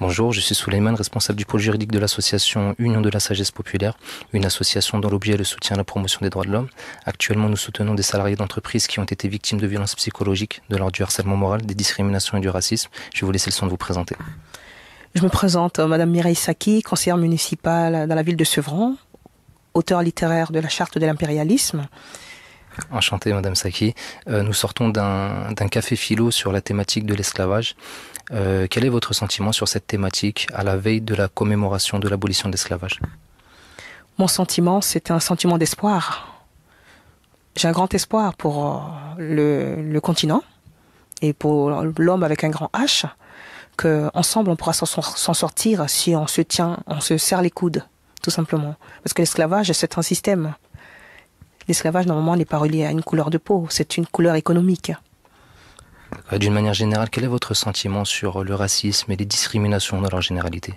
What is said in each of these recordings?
Bonjour, je suis Souleymane, responsable du pôle juridique de l'association Union de la Sagesse Populaire, une association dont l'objet est le soutien à la promotion des droits de l'homme. Actuellement, nous soutenons des salariés d'entreprises qui ont été victimes de violences psychologiques, de l'ordre du harcèlement moral, des discriminations et du racisme. Je vais vous laisser le soin de vous présenter. Je me présente euh, Madame Mireille Saki, conseillère municipale dans la ville de Sevran, auteur littéraire de la charte de l'impérialisme. Enchanté, Madame Saki. Euh, nous sortons d'un café philo sur la thématique de l'esclavage. Euh, quel est votre sentiment sur cette thématique à la veille de la commémoration de l'abolition de l'esclavage Mon sentiment, c'est un sentiment d'espoir. J'ai un grand espoir pour euh, le, continent et pour l'homme avec un grand H, que ensemble on pourra s'en sortir si on se tient, on se serre les coudes, tout simplement. Parce que l'esclavage, c'est un système L'esclavage, normalement, n'est pas relié à une couleur de peau, c'est une couleur économique. Euh, d'une manière générale, quel est votre sentiment sur le racisme et les discriminations dans leur généralité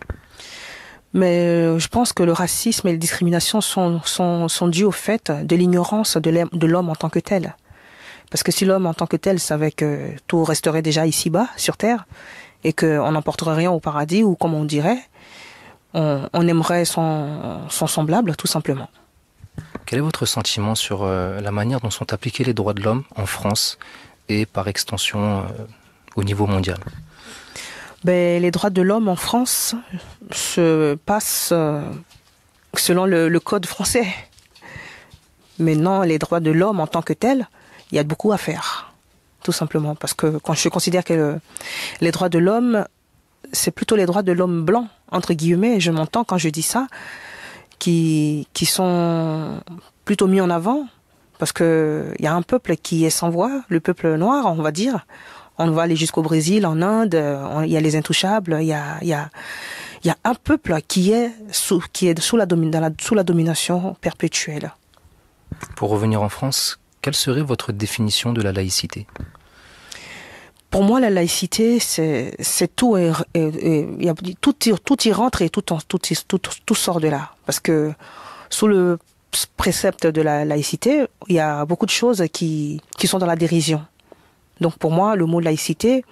mais euh, je pense que le racisme et les discriminations sont, sont, sont dus au fait de l'ignorance de l'homme en tant que tel. Parce que si l'homme en tant que tel savait que tout resterait déjà ici-bas, sur Terre, et qu'on n'emporterait rien au paradis, ou comme on dirait, on, aimerait son semblable, tout simplement. Quel est votre sentiment sur euh, la manière dont sont appliqués les droits de l'homme en France et par extension euh, au niveau mondial ben, Les droits de l'homme en France se passent euh, selon le, code français. Mais non, les droits de l'homme en tant que tels, il y a beaucoup à faire, tout simplement. Parce que quand je considère que les droits de l'homme, c'est plutôt les droits de l'homme blanc, entre guillemets, je m'entends quand je dis ça, qui, sont plutôt mis en avant parce qu'il y a un peuple qui est sans voix, le peuple noir, on va dire. On va aller jusqu'au Brésil, en Inde, il y a les intouchables, il y a, un peuple qui est qui est sous la domination perpétuelle. Pour revenir en France, quelle serait votre définition de la laïcité pour moi, la laïcité, c'est tout. Il y a tout, tout y rentre et tout, tout, tout, tout sort de là. Parce que sous le précepte de la laïcité, il y a beaucoup de choses qui, qui sont dans la dérision. Donc pour moi, le mot laïcité,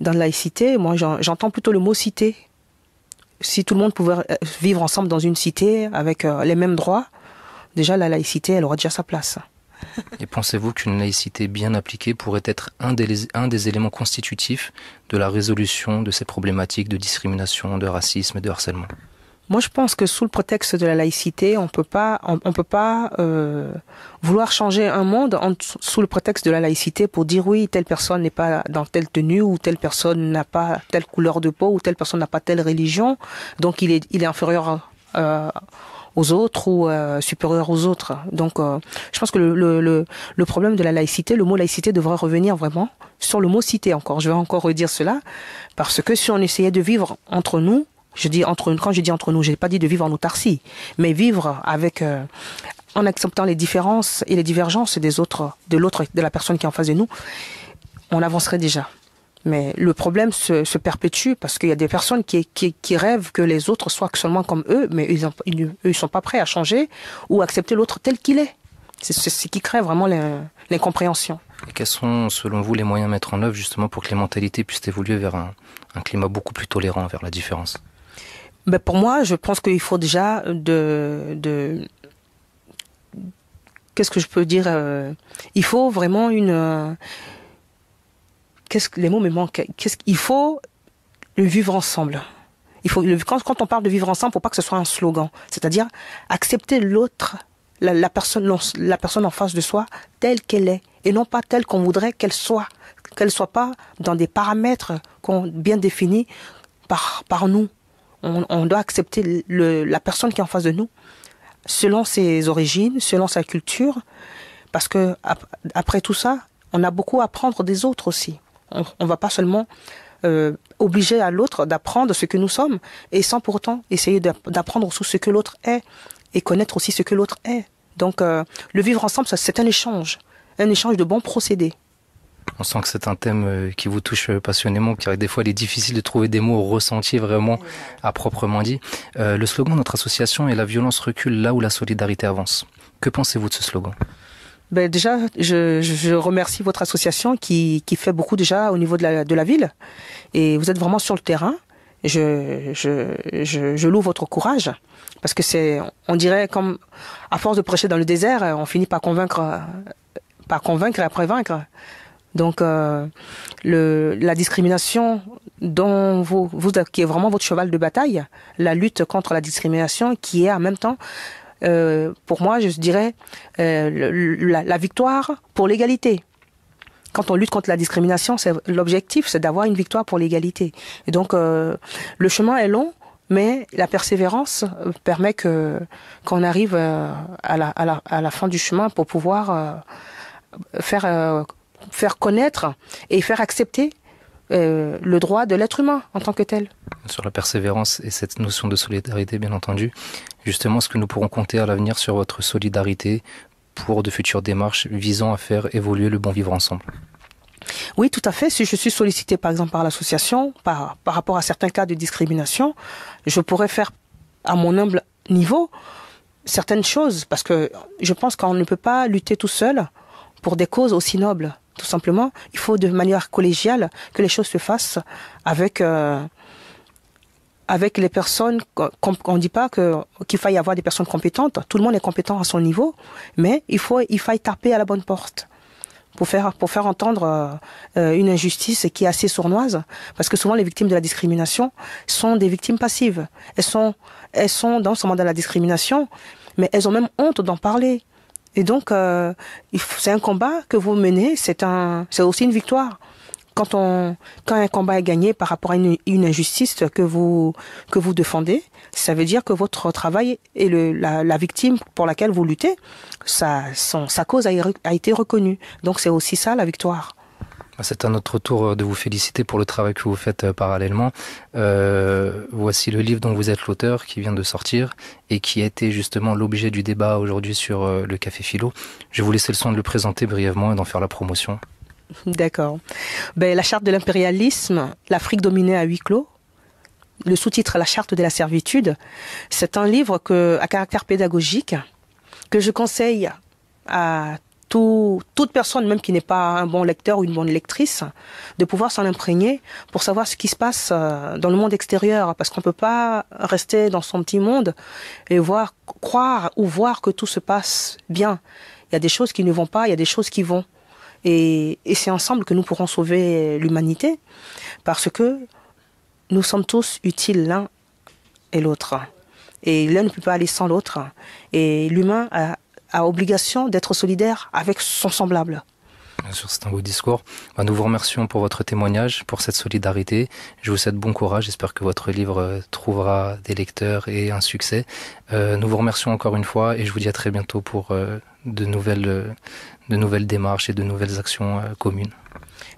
dans la laïcité, moi j'entends plutôt le mot cité. Si tout le monde pouvait euh, vivre ensemble dans une cité avec euh, les mêmes droits, déjà la laïcité, elle aura déjà sa place. Et pensez-vous qu'une laïcité bien appliquée pourrait être un des, des éléments constitutifs de la résolution de ces problématiques de discrimination, de racisme et de harcèlement moi, je pense que sous le prétexte de la laïcité, on peut pas, on, peut pas euh, vouloir changer un monde en, sous le prétexte de la laïcité pour dire oui, telle personne n'est pas dans telle tenue ou telle personne n'a pas telle couleur de peau ou telle personne n'a pas telle religion, donc il est, il est inférieur. à... Euh, aux autres ou euh, supérieurs aux autres. Donc, euh, je pense que le, problème de la laïcité, le mot laïcité devrait revenir vraiment sur le mot cité encore. Je vais encore redire cela parce que si on essayait de vivre entre nous, je dis entre quand je dis entre nous, je n'ai pas dit de vivre en autarcie, mais vivre avec euh, en acceptant les différences et les divergences des autres, de l'autre, de la personne qui est en face de nous, on avancerait déjà. Mais le problème se, perpétue parce qu'il y a des personnes qui, qui, rêvent que les autres soient seulement comme eux, mais ils ne sont pas prêts à changer ou accepter l'autre tel qu'il est. C'est ce qui crée vraiment l'incompréhension. Quels sont, selon vous, les moyens à mettre en œuvre justement pour que les mentalités puissent évoluer vers un, un climat beaucoup plus tolérant vers la différence ben, Pour moi, je pense qu'il faut déjà de, de qu'est-ce que je peux dire euh, Il faut vraiment une quest que les mots me manquent quest qu'il faut le vivre ensemble. Il faut quand, on parle de vivre ensemble, faut pas que ce soit un slogan, c'est-à-dire accepter l'autre, la, personne, en face de soi telle qu'elle est et non pas telle qu'on voudrait qu'elle soit, qu'elle soit pas dans des paramètres qu'on bien définis par par nous. On, doit accepter la personne qui est en face de nous selon ses origines, selon sa culture, parce que après tout ça, on a beaucoup à apprendre des autres aussi. On ne va pas seulement euh, obliger à l'autre d'apprendre ce que nous sommes et sans pourtant essayer d'apprendre aussi ce que l'autre est et connaître aussi ce que l'autre est. Donc euh, le vivre ensemble, c'est un échange, un échange de bons procédés. On sent que c'est un thème euh, qui vous touche passionnément, car des fois il est difficile de trouver des mots ressentis vraiment à proprement dit. le slogan de notre association est La violence recule là où la solidarité avance. Que pensez-vous de ce slogan ben, déjà, je, je, remercie votre association qui, qui fait beaucoup déjà au niveau de la, de la ville. Et vous êtes vraiment sur le terrain. Je, je, je, loue votre courage parce que c'est, on dirait comme, à force de prêcher dans le désert, on finit par convaincre, par convaincre et après vaincre. Donc, euh, le, la discrimination dont vous, vous, qui est vraiment votre cheval de bataille, la lutte contre la discrimination qui est en même temps euh, pour moi, je dirais, euh, la, victoire pour l'égalité quand on lutte contre la discrimination, c'est l'objectif, c'est d'avoir une victoire pour l'égalité. Et donc, euh, le chemin est long, mais la persévérance permet que qu'on arrive à, la, à, la, fin du chemin pour pouvoir faire faire connaître et faire accepter euh, le droit de l'être humain en tant que tel. Sur la persévérance et cette notion de solidarité, bien entendu, justement, ce que nous pourrons compter à l'avenir sur votre solidarité pour de futures démarches visant à faire évoluer le bon vivre ensemble oui, tout à fait. Si je suis sollicité, par exemple, par l'association, par, par rapport à certains cas de discrimination, je pourrais faire, à mon humble niveau, certaines choses, parce que je pense qu'on ne peut pas lutter tout seul pour des causes aussi nobles tout simplement. Il faut de manière collégiale que les choses se fassent avec euh, avec les personnes. On ne dit pas que qu'il faille avoir des personnes compétentes. Tout le monde est compétent à son niveau, mais il faut il faille taper à la bonne porte pour faire pour faire entendre euh, euh, une injustice qui est assez sournoise parce que souvent les victimes de la discrimination sont des victimes passives elles sont elles sont dans ce monde de la discrimination mais elles ont même honte d'en parler et donc, euh, c'est un combat que vous menez, c'est un, c'est aussi une victoire. Quand on, quand un combat est gagné par rapport à une, injustice que vous, que vous défendez, ça veut dire que votre travail et le, la, victime pour laquelle vous luttez, son, sa cause a été reconnue. Donc c'est aussi ça la victoire. Bah, c'est un autre tour euh, de vous féliciter pour le travail que vous faites euh, parallèlement. Euh, voici le livre dont vous êtes l'auteur, qui vient de sortir et qui a été justement l'objet du débat aujourd'hui sur le Café Philo. Je vais vous laisser le soin de le présenter brièvement et d'en faire la promotion. D'accord. Ben, la charte de l'impérialisme, l'Afrique dominée à huis clos, le sous-titre La charte de la servitude, c'est un livre que, à caractère pédagogique que je conseille à toute personne, même qui n'est pas un bon lecteur ou une bonne lectrice, de pouvoir s'en imprégner pour savoir ce qui se passe euh, dans le monde extérieur, parce qu'on peut pas rester dans son petit monde et voir, croire ou voir que tout se passe bien. Il y a des choses qui ne vont pas, il y a des choses qui vont. Et, et c'est ensemble que nous pourrons sauver l'humanité, parce que nous sommes tous utiles l'un et l'autre. Et l'un ne peut pas aller sans l'autre. Et l'humain a a obligation d'être solidaire avec son semblable. Bien sûr, c'est un beau discours. Bah, nous vous remercions pour votre témoignage, pour cette solidarité. Je vous souhaite bon courage. J'espère que votre livre euh, trouvera des lecteurs et un succès. Euh, nous vous remercions encore une fois et je vous dis à très bientôt pour euh, de nouvelles, de nouvelles démarches et de nouvelles actions communes.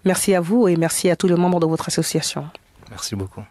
Merci à vous et merci à tous les membres de votre association. Merci beaucoup.